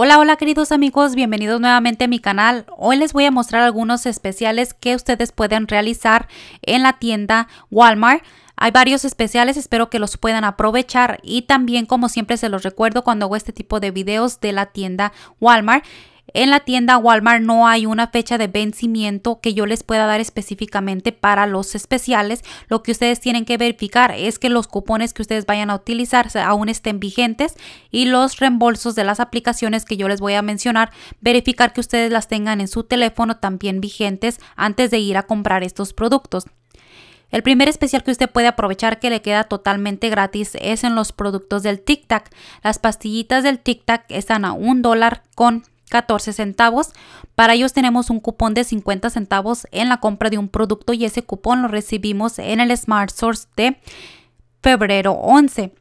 Hola, hola queridos amigos, bienvenidos nuevamente a mi canal. Hoy les voy a mostrar algunos especiales que ustedes pueden realizar en la tienda Walmart. Hay varios especiales, espero que los puedan aprovechar y también como siempre se los recuerdo cuando hago este tipo de videos de la tienda Walmart. En la tienda Walmart no hay una fecha de vencimiento que yo les pueda dar específicamente para los especiales. Lo que ustedes tienen que verificar es que los cupones que ustedes vayan a utilizar aún estén vigentes y los reembolsos de las aplicaciones que yo les voy a mencionar, verificar que ustedes las tengan en su teléfono también vigentes antes de ir a comprar estos productos. El primer especial que usted puede aprovechar que le queda totalmente gratis es en los productos del Tic Tac. Las pastillitas del Tic Tac están a un dólar con 14 centavos. Para ellos tenemos un cupón de 50 centavos en la compra de un producto y ese cupón lo recibimos en el Smart Source de febrero 11.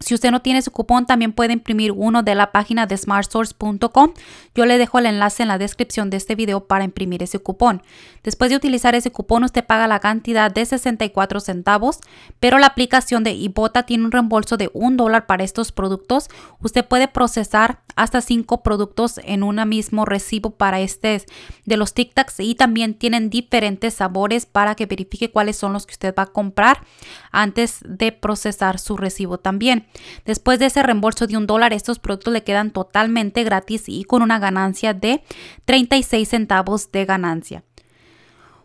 Si usted no tiene su cupón, también puede imprimir uno de la página de smartsource.com. Yo le dejo el enlace en la descripción de este video para imprimir ese cupón. Después de utilizar ese cupón, usted paga la cantidad de 64 centavos, pero la aplicación de Ibota tiene un reembolso de un dólar para estos productos. Usted puede procesar hasta cinco productos en un mismo recibo para este de los Tic Tacs y también tienen diferentes sabores para que verifique cuáles son los que usted va a comprar antes de procesar su recibo también. Después de ese reembolso de un dólar, estos productos le quedan totalmente gratis y con una ganancia de 36 centavos de ganancia.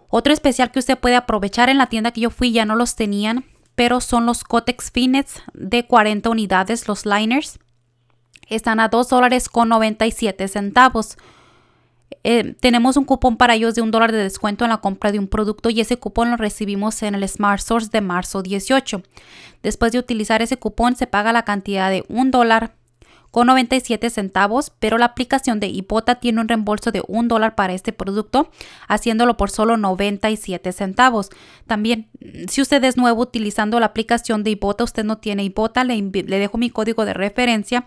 Otro especial que usted puede aprovechar en la tienda que yo fui ya no los tenían, pero son los Cotex Finets de 40 unidades, los liners. Están a 2 dólares con 97 centavos. Eh, tenemos un cupón para ellos de un dólar de descuento en la compra de un producto y ese cupón lo recibimos en el Smart Source de marzo 18. Después de utilizar ese cupón se paga la cantidad de un dólar con 97 centavos, pero la aplicación de Hipota tiene un reembolso de un dólar para este producto, haciéndolo por solo 97 centavos. También, si usted es nuevo utilizando la aplicación de Hipota, usted no tiene Hipota, le dejo mi código de referencia.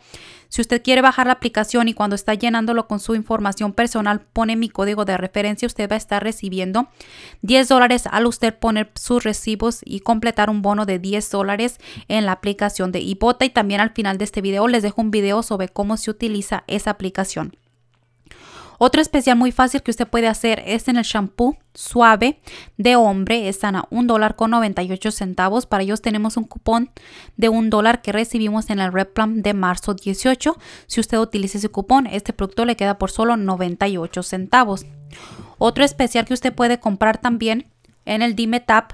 Si usted quiere bajar la aplicación y cuando está llenándolo con su información personal pone mi código de referencia, usted va a estar recibiendo 10 dólares al usted poner sus recibos y completar un bono de 10 dólares en la aplicación de Ipota. Y también al final de este video les dejo un video sobre cómo se utiliza esa aplicación. Otro especial muy fácil que usted puede hacer es en el shampoo suave de hombre. Están a un dólar con 98 centavos. Para ellos tenemos un cupón de un dólar que recibimos en el Plan de marzo 18. Si usted utiliza ese cupón, este producto le queda por solo 98 centavos. Otro especial que usted puede comprar también en el Dime Tap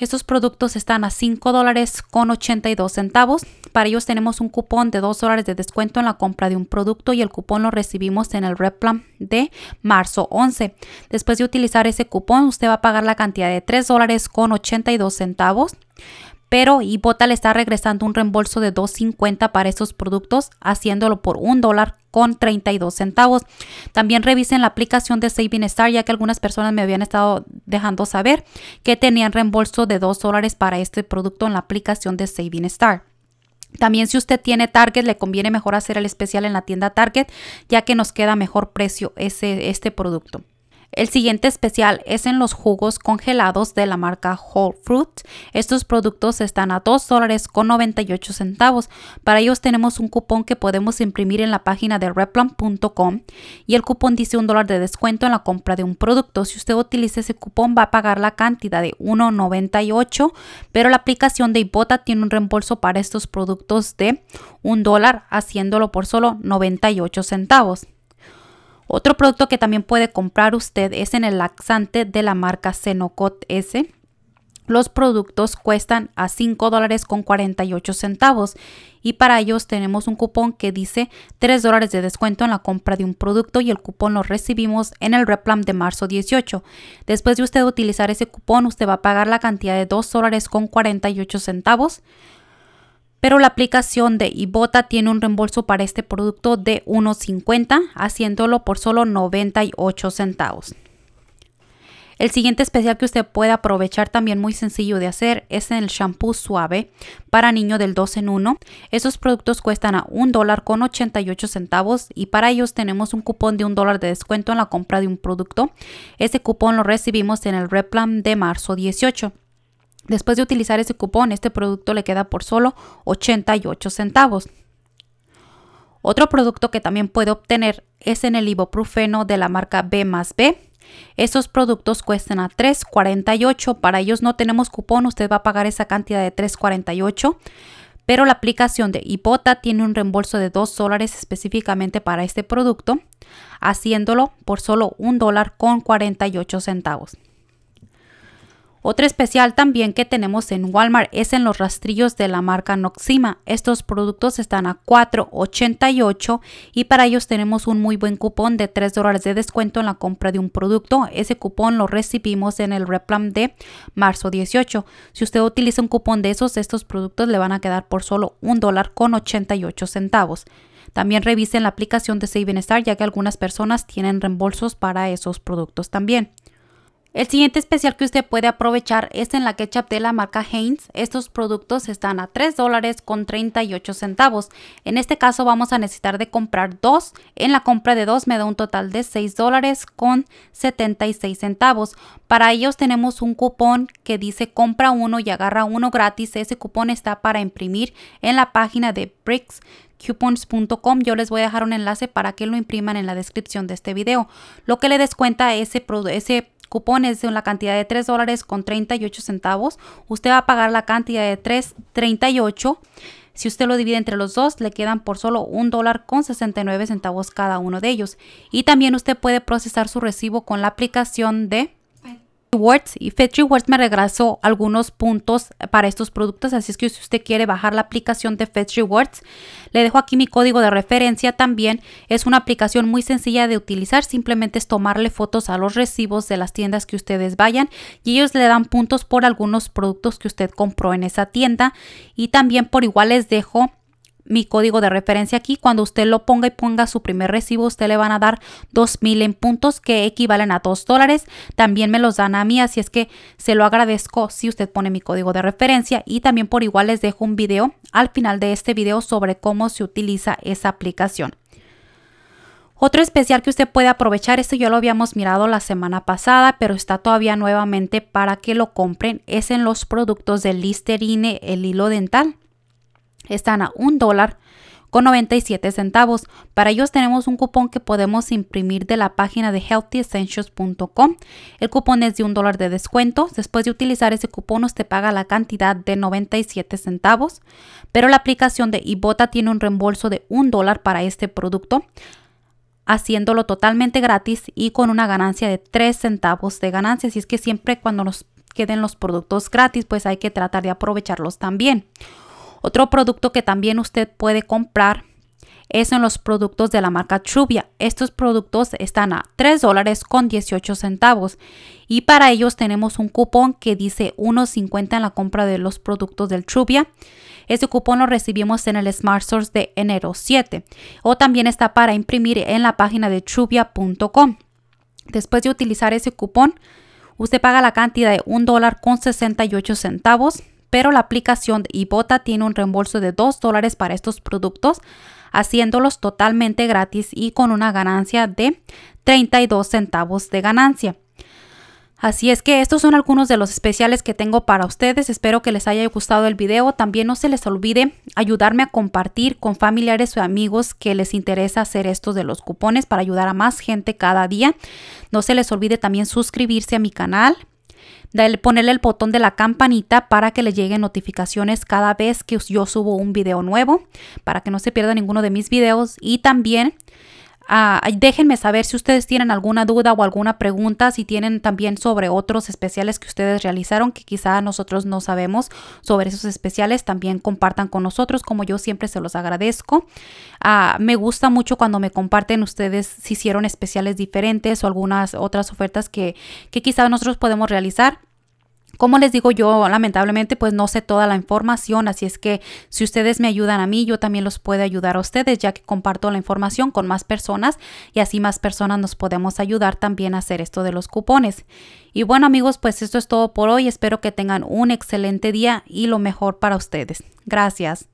estos productos están a $5.82. dólares con 82 centavos. Para ellos tenemos un cupón de 2 dólares de descuento en la compra de un producto y el cupón lo recibimos en el Replan de marzo 11. Después de utilizar ese cupón, usted va a pagar la cantidad de $3.82. dólares con 82 centavos pero Ibota le está regresando un reembolso de 2.50 para estos productos, haciéndolo por un dólar con 32 centavos. También revisen la aplicación de Saving Star, ya que algunas personas me habían estado dejando saber que tenían reembolso de 2 dólares para este producto en la aplicación de Saving Star. También si usted tiene Target, le conviene mejor hacer el especial en la tienda Target, ya que nos queda mejor precio ese, este producto. El siguiente especial es en los jugos congelados de la marca Whole Fruit. Estos productos están a 2 dólares con 98 centavos. Para ellos tenemos un cupón que podemos imprimir en la página de replant.com y el cupón dice un dólar de descuento en la compra de un producto. Si usted utiliza ese cupón va a pagar la cantidad de 1.98, pero la aplicación de Ipota tiene un reembolso para estos productos de un dólar haciéndolo por solo 98 centavos. Otro producto que también puede comprar usted es en el laxante de la marca Senocot S. Los productos cuestan a 5 dólares con 48 centavos y para ellos tenemos un cupón que dice 3 dólares de descuento en la compra de un producto y el cupón lo recibimos en el Replam de marzo 18. Después de usted utilizar ese cupón, usted va a pagar la cantidad de $2.48. dólares con 48 centavos pero la aplicación de Ibota tiene un reembolso para este producto de 1.50, haciéndolo por solo 98 centavos. El siguiente especial que usted puede aprovechar también muy sencillo de hacer es el shampoo suave para niño del 2 en 1. Esos productos cuestan a $1.88 dólar con 88 centavos y para ellos tenemos un cupón de $1 dólar de descuento en la compra de un producto. Ese cupón lo recibimos en el Replan de marzo 18. Después de utilizar ese cupón, este producto le queda por solo 88 centavos. Otro producto que también puede obtener es en el ibuprofeno de la marca B más B. Esos productos cuestan a 3.48. Para ellos no tenemos cupón, usted va a pagar esa cantidad de 3.48. Pero la aplicación de Hipota tiene un reembolso de 2 dólares específicamente para este producto, haciéndolo por solo 1 dólar con 48 centavos. Otra especial también que tenemos en Walmart es en los rastrillos de la marca Noxima. Estos productos están a $4.88 y para ellos tenemos un muy buen cupón de $3 de descuento en la compra de un producto. Ese cupón lo recibimos en el replan de marzo 18. Si usted utiliza un cupón de esos, estos productos le van a quedar por solo $1.88. dólar con centavos. También revisen la aplicación de Save Star ya que algunas personas tienen reembolsos para esos productos también. El siguiente especial que usted puede aprovechar es en la ketchup de la marca Heinz. Estos productos están a $3.38. dólares con 38 centavos. En este caso vamos a necesitar de comprar dos. En la compra de dos me da un total de 6 dólares con 76 centavos. Para ellos tenemos un cupón que dice compra uno y agarra uno gratis. Ese cupón está para imprimir en la página de BricksCoupons.com. Yo les voy a dejar un enlace para que lo impriman en la descripción de este video. Lo que le descuenta ese, ese cupones de una cantidad de 3 dólares con 38 centavos, usted va a pagar la cantidad de 3.38. Si usted lo divide entre los dos, le quedan por solo un dólar con 69 centavos cada uno de ellos. Y también usted puede procesar su recibo con la aplicación de Rewards y Fetch Rewards me regresó algunos puntos para estos productos, así es que si usted quiere bajar la aplicación de Fetch Rewards, le dejo aquí mi código de referencia también. Es una aplicación muy sencilla de utilizar, simplemente es tomarle fotos a los recibos de las tiendas que ustedes vayan y ellos le dan puntos por algunos productos que usted compró en esa tienda y también por igual les dejo mi código de referencia aquí. Cuando usted lo ponga y ponga su primer recibo, usted le van a dar 2000 en puntos que equivalen a 2 dólares. También me los dan a mí, así es que se lo agradezco si usted pone mi código de referencia. Y también por igual les dejo un video al final de este video sobre cómo se utiliza esa aplicación. Otro especial que usted puede aprovechar, esto ya lo habíamos mirado la semana pasada, pero está todavía nuevamente para que lo compren, es en los productos de Listerine, el hilo dental están a un dólar con 97 centavos. Para ellos tenemos un cupón que podemos imprimir de la página de healthyessentials.com. El cupón es de un dólar de descuento. Después de utilizar ese cupón nos te paga la cantidad de 97 centavos, pero la aplicación de Ibota tiene un reembolso de un dólar para este producto haciéndolo totalmente gratis y con una ganancia de 3 centavos de ganancia. Así es que siempre cuando nos queden los productos gratis, pues hay que tratar de aprovecharlos también. Otro producto que también usted puede comprar es en los productos de la marca Truvia. Estos productos están a 3 dólares con 18 centavos y para ellos tenemos un cupón que dice 1.50 en la compra de los productos del Truvia. Este cupón lo recibimos en el Smart Source de enero 7 o también está para imprimir en la página de truvia.com. Después de utilizar ese cupón, usted paga la cantidad de 1 dólar con 68 centavos pero la aplicación de Ibota tiene un reembolso de 2 dólares para estos productos, haciéndolos totalmente gratis y con una ganancia de 32 centavos de ganancia. Así es que estos son algunos de los especiales que tengo para ustedes. Espero que les haya gustado el video. También no se les olvide ayudarme a compartir con familiares o amigos que les interesa hacer esto de los cupones para ayudar a más gente cada día. No se les olvide también suscribirse a mi canal de ponerle el botón de la campanita para que le lleguen notificaciones cada vez que yo subo un video nuevo, para que no se pierda ninguno de mis videos y también Ah, déjenme saber si ustedes tienen alguna duda o alguna pregunta, si tienen también sobre otros especiales que ustedes realizaron que quizá nosotros no sabemos sobre esos especiales, también compartan con nosotros, como yo siempre se los agradezco. Ah, me gusta mucho cuando me comparten ustedes si hicieron especiales diferentes o algunas otras ofertas que, que quizá nosotros podemos realizar. Como les digo yo, lamentablemente pues no sé toda la información, así es que si ustedes me ayudan a mí, yo también los puedo ayudar a ustedes, ya que comparto la información con más personas y así más personas nos podemos ayudar también a hacer esto de los cupones. Y bueno amigos, pues esto es todo por hoy, espero que tengan un excelente día y lo mejor para ustedes. Gracias.